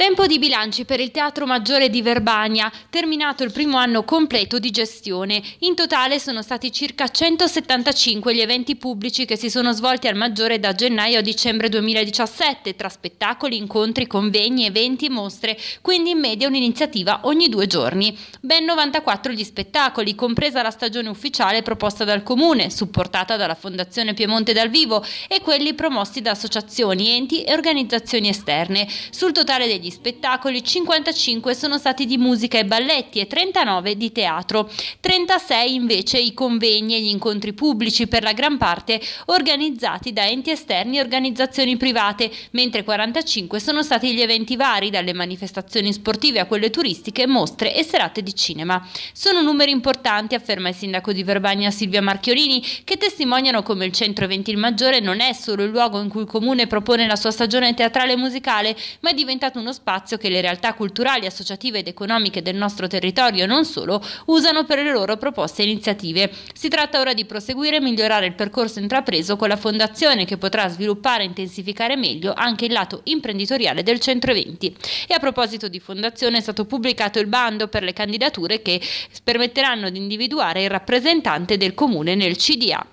Tempo di bilanci per il Teatro Maggiore di Verbania, terminato il primo anno completo di gestione. In totale sono stati circa 175 gli eventi pubblici che si sono svolti al Maggiore da gennaio a dicembre 2017, tra spettacoli, incontri, convegni, eventi e mostre, quindi in media un'iniziativa ogni due giorni. Ben 94 gli spettacoli, compresa la stagione ufficiale proposta dal Comune, supportata dalla Fondazione Piemonte dal Vivo, e quelli promossi da associazioni, enti e organizzazioni esterne. Sul totale degli di spettacoli, 55 sono stati di musica e balletti e 39 di teatro. 36 invece i convegni e gli incontri pubblici per la gran parte organizzati da enti esterni e organizzazioni private, mentre 45 sono stati gli eventi vari, dalle manifestazioni sportive a quelle turistiche, mostre e serate di cinema. Sono numeri importanti, afferma il sindaco di Verbagna Silvia Marchiolini, che testimoniano come il centro maggiore non è solo il luogo in cui il comune propone la sua stagione teatrale e musicale, ma è diventato uno spazio che le realtà culturali, associative ed economiche del nostro territorio e non solo usano per le loro proposte e iniziative. Si tratta ora di proseguire e migliorare il percorso intrapreso con la fondazione che potrà sviluppare e intensificare meglio anche il lato imprenditoriale del centro eventi. E a proposito di fondazione è stato pubblicato il bando per le candidature che permetteranno di individuare il rappresentante del comune nel CDA.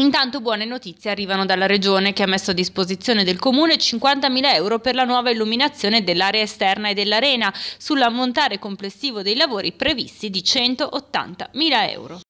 Intanto buone notizie arrivano dalla Regione che ha messo a disposizione del Comune 50.000 euro per la nuova illuminazione dell'area esterna e dell'arena, sull'ammontare complessivo dei lavori previsti di 180.000 euro.